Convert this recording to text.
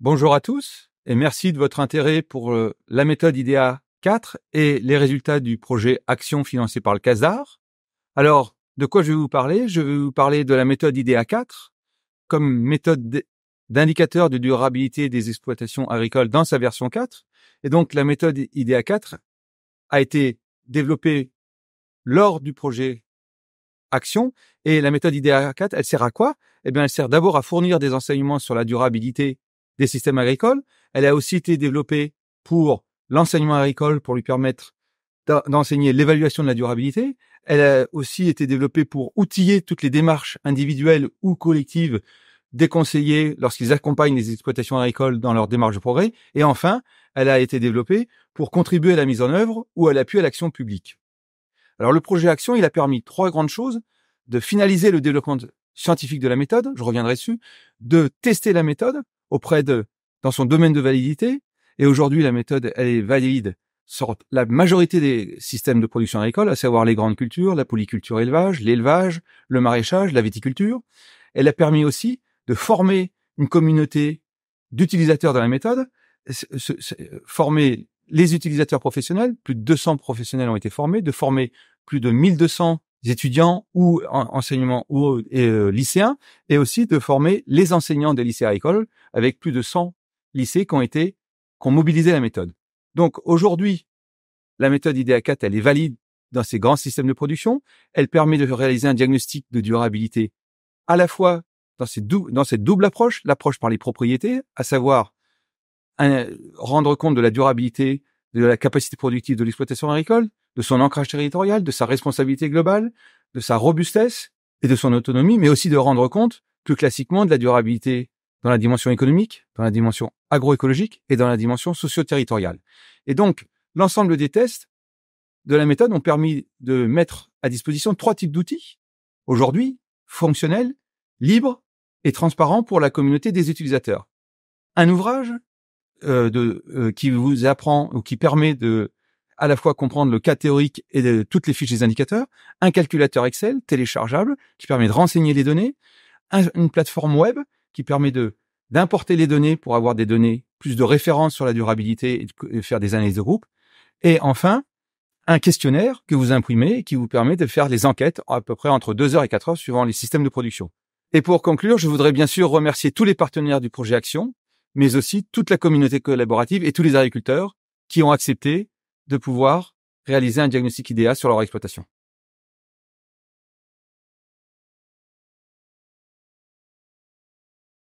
Bonjour à tous et merci de votre intérêt pour euh, la méthode IDEA 4 et les résultats du projet Action financé par le CASAR. Alors, de quoi je vais vous parler Je vais vous parler de la méthode IDEA 4 comme méthode d'indicateur de durabilité des exploitations agricoles dans sa version 4. Et donc, la méthode IDEA 4 a été développée lors du projet Action. Et la méthode IDEA 4, elle sert à quoi Eh bien, elle sert d'abord à fournir des enseignements sur la durabilité des systèmes agricoles. Elle a aussi été développée pour l'enseignement agricole pour lui permettre d'enseigner l'évaluation de la durabilité. Elle a aussi été développée pour outiller toutes les démarches individuelles ou collectives des conseillers lorsqu'ils accompagnent les exploitations agricoles dans leur démarche de progrès. Et enfin, elle a été développée pour contribuer à la mise en œuvre ou à l'appui à l'action publique. Alors le projet Action, il a permis trois grandes choses. De finaliser le développement scientifique de la méthode, je reviendrai dessus, de tester la méthode, auprès de, dans son domaine de validité. Et aujourd'hui, la méthode, elle est valide sur la majorité des systèmes de production agricole, à savoir les grandes cultures, la polyculture élevage, l'élevage, le maraîchage, la viticulture. Elle a permis aussi de former une communauté d'utilisateurs de la méthode, former les utilisateurs professionnels, plus de 200 professionnels ont été formés, de former plus de 1200 étudiants ou enseignements ou euh, lycéens, et aussi de former les enseignants des lycées agricoles, avec plus de 100 lycées qui ont été, qui ont mobilisé la méthode. Donc aujourd'hui, la méthode IDEA 4, elle est valide dans ces grands systèmes de production. Elle permet de réaliser un diagnostic de durabilité à la fois dans, cette double approche, l'approche par les propriétés, à savoir rendre compte de la durabilité, de la capacité productive de l'exploitation agricole, de son ancrage territorial, de sa responsabilité globale, de sa robustesse et de son autonomie, mais aussi de rendre compte plus classiquement de la durabilité dans la dimension économique, dans la dimension agroécologique et dans la dimension socio-territoriale. Et donc, l'ensemble des tests de la méthode ont permis de mettre à disposition trois types d'outils, aujourd'hui fonctionnels, libres et transparents pour la communauté des utilisateurs. Un ouvrage euh, de, euh, qui vous apprend ou qui permet de à la fois comprendre le cas théorique et toutes les fiches des indicateurs, un calculateur Excel téléchargeable qui permet de renseigner les données, une plateforme web qui permet de d'importer les données pour avoir des données plus de références sur la durabilité et, faire des analyses de groupe, et enfin un questionnaire que vous imprimez et qui vous permet de faire les enquêtes à peu près entre 2 heures et 4 heures suivant les systèmes de production. Et pour conclure, je voudrais bien sûr remercier tous les partenaires du projet Action, mais aussi toute la communauté collaborative et tous les agriculteurs qui ont accepté de pouvoir réaliser un diagnostic idéal sur leur exploitation.